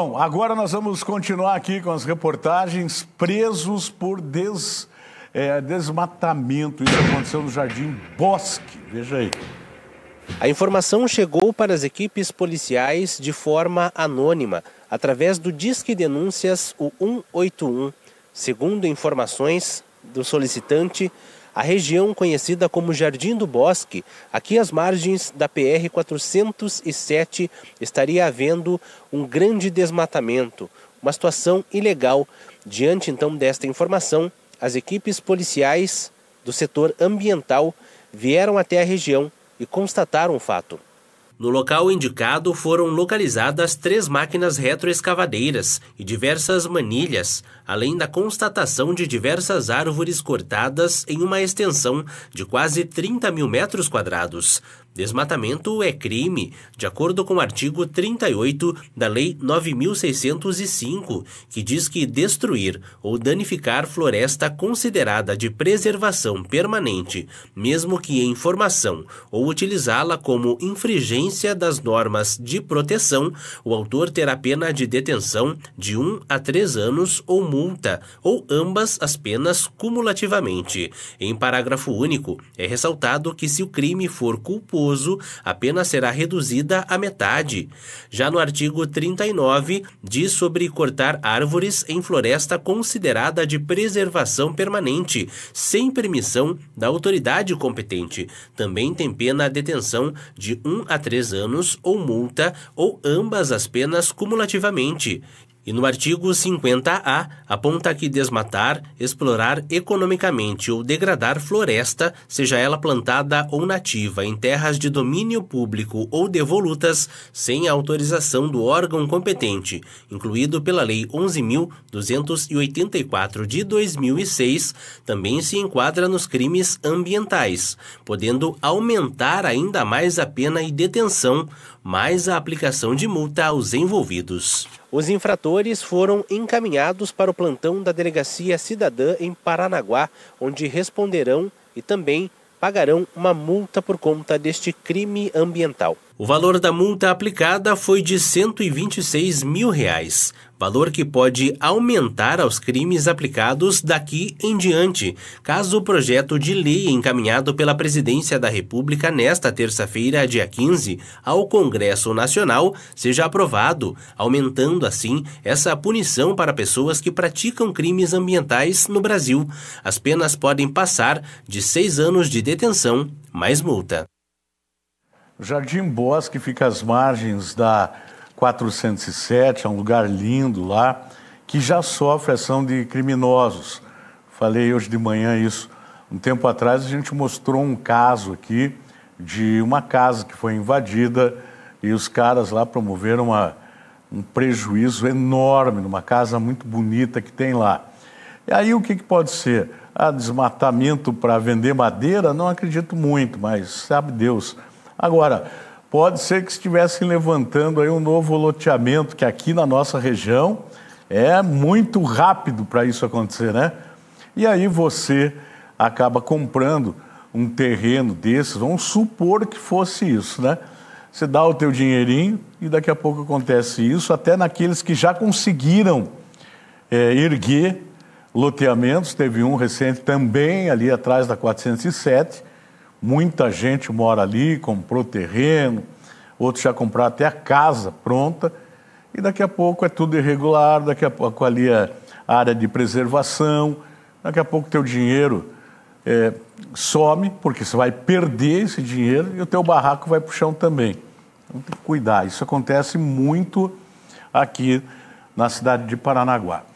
Bom, agora nós vamos continuar aqui com as reportagens presos por des, é, desmatamento. Isso aconteceu no Jardim Bosque. Veja aí. A informação chegou para as equipes policiais de forma anônima, através do Disque Denúncias, o 181. Segundo informações do solicitante, a região conhecida como Jardim do Bosque, aqui às margens da PR 407, estaria havendo um grande desmatamento, uma situação ilegal. Diante então desta informação, as equipes policiais do setor ambiental vieram até a região e constataram o fato. No local indicado foram localizadas três máquinas retroescavadeiras e diversas manilhas, além da constatação de diversas árvores cortadas em uma extensão de quase 30 mil metros quadrados. Desmatamento é crime, de acordo com o artigo 38 da Lei 9605, que diz que destruir ou danificar floresta considerada de preservação permanente, mesmo que em formação, ou utilizá-la como infringência das normas de proteção, o autor terá pena de detenção de 1 um a 3 anos ou multa, ou ambas as penas cumulativamente. Em parágrafo único, é ressaltado que se o crime for culposo, criminoso, a pena será reduzida à metade. Já no artigo 39, diz sobre cortar árvores em floresta considerada de preservação permanente, sem permissão da autoridade competente. Também tem pena a detenção de 1 um a 3 anos ou multa ou ambas as penas cumulativamente. E no artigo 50A, aponta que desmatar, explorar economicamente ou degradar floresta, seja ela plantada ou nativa, em terras de domínio público ou devolutas, sem a autorização do órgão competente, incluído pela Lei 11.284 de 2006, também se enquadra nos crimes ambientais, podendo aumentar ainda mais a pena e detenção, mais a aplicação de multa aos envolvidos. Os infratores foram encaminhados para o plantão da Delegacia Cidadã em Paranaguá, onde responderão e também pagarão uma multa por conta deste crime ambiental. O valor da multa aplicada foi de R$ 126 mil, reais, valor que pode aumentar aos crimes aplicados daqui em diante, caso o projeto de lei encaminhado pela Presidência da República nesta terça-feira, dia 15, ao Congresso Nacional seja aprovado, aumentando assim essa punição para pessoas que praticam crimes ambientais no Brasil. As penas podem passar de seis anos de detenção mais multa. O Jardim Bosque fica às margens da 407, é um lugar lindo lá, que já sofre ação de criminosos. Falei hoje de manhã isso. Um tempo atrás a gente mostrou um caso aqui de uma casa que foi invadida e os caras lá promoveram uma, um prejuízo enorme numa casa muito bonita que tem lá. E aí o que, que pode ser? Ah, desmatamento para vender madeira? Não acredito muito, mas sabe Deus Agora, pode ser que estivessem levantando aí um novo loteamento, que aqui na nossa região é muito rápido para isso acontecer, né? E aí você acaba comprando um terreno desses, vamos supor que fosse isso, né? Você dá o teu dinheirinho e daqui a pouco acontece isso, até naqueles que já conseguiram é, erguer loteamentos, teve um recente também ali atrás da 407, Muita gente mora ali, comprou terreno, outros já compraram até a casa pronta, e daqui a pouco é tudo irregular, daqui a pouco ali é área de preservação, daqui a pouco teu dinheiro é, some, porque você vai perder esse dinheiro e o teu barraco vai para o chão também. Então tem que cuidar. Isso acontece muito aqui na cidade de Paranaguá.